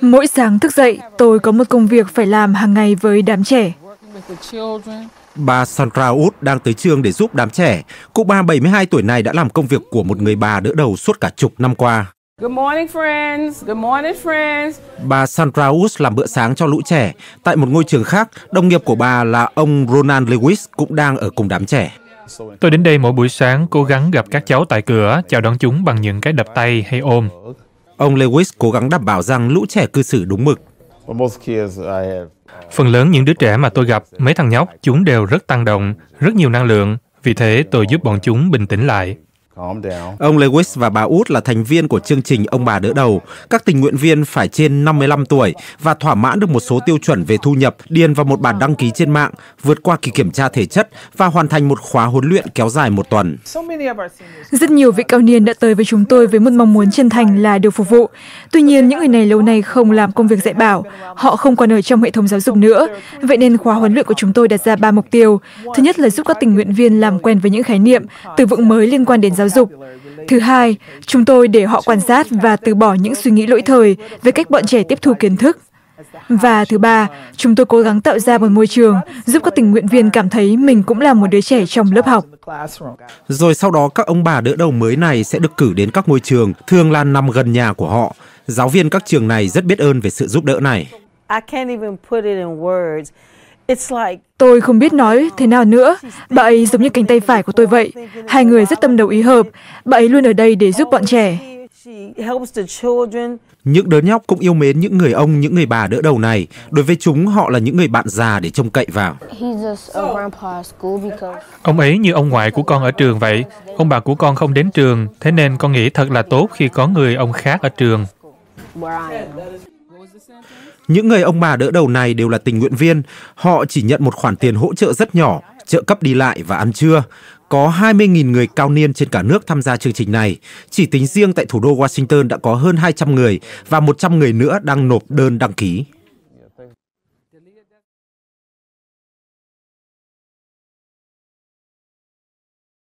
Mỗi sáng thức dậy, tôi có một công việc phải làm hàng ngày với đám trẻ. Bà Sandra Wood đang tới trường để giúp đám trẻ. Cụ bà 72 tuổi này đã làm công việc của một người bà đỡ đầu suốt cả chục năm qua. Good morning, friends. Good morning, friends. Bà Sandra Wood làm bữa sáng cho lũ trẻ. Tại một ngôi trường khác, đồng nghiệp của bà là ông Ronald Lewis cũng đang ở cùng đám trẻ. Tôi đến đây mỗi buổi sáng cố gắng gặp các cháu tại cửa, chào đón chúng bằng những cái đập tay hay ôm. Ông Lewis cố gắng đảm bảo rằng lũ trẻ cư xử đúng mực. Phần lớn những đứa trẻ mà tôi gặp, mấy thằng nhóc, chúng đều rất tăng động, rất nhiều năng lượng. Vì thế, tôi giúp bọn chúng bình tĩnh lại. Ông Lewis và bà Út là thành viên của chương trình Ông bà đỡ đầu. Các tình nguyện viên phải trên 55 tuổi và thỏa mãn được một số tiêu chuẩn về thu nhập, điền vào một bản đăng ký trên mạng, vượt qua kỳ kiểm tra thể chất và hoàn thành một khóa huấn luyện kéo dài một tuần. Rất nhiều vị cao niên đã tới với chúng tôi với một mong muốn chân thành là được phục vụ. Tuy nhiên, những người này lâu nay không làm công việc dạy bảo. Họ không còn ở trong hệ thống giáo dục nữa. Vậy nên khóa huấn luyện của chúng tôi đặt ra ba mục tiêu. Thứ nhất là giúp các tình nguyện viên làm quen với những khái niệm, từ vựng mới liên quan đến giáo giáo dục thứ hai chúng tôi để họ quan sát và từ bỏ những suy nghĩ lỗi thời về cách bọn trẻ tiếp thu kiến thức và thứ ba chúng tôi cố gắng tạo ra một môi trường giúp các tình nguyện viên cảm thấy mình cũng là một đứa trẻ trong lớp học rồi sau đó các ông bà đỡ đầu mới này sẽ được cử đến các ngôi trường thường là nằm gần nhà của họ giáo viên các trường này rất biết ơn về sự giúp đỡ này Tôi không biết nói thế nào nữa. Bà ấy giống như cánh tay phải của tôi vậy. Hai người rất tâm đầu ý hợp. Bà ấy luôn ở đây để giúp bọn trẻ. Những đứa nhóc cũng yêu mến những người ông, những người bà đỡ đầu này. Đối với chúng, họ là những người bạn già để trông cậy vào. Ông ấy như ông ngoại của con ở trường vậy. Ông bà của con không đến trường, thế nên con nghĩ thật là tốt khi có người ông khác ở trường. Những người ông bà đỡ đầu này đều là tình nguyện viên, họ chỉ nhận một khoản tiền hỗ trợ rất nhỏ, trợ cấp đi lại và ăn trưa. Có 20.000 người cao niên trên cả nước tham gia chương trình này. Chỉ tính riêng tại thủ đô Washington đã có hơn 200 người và 100 người nữa đang nộp đơn đăng ký.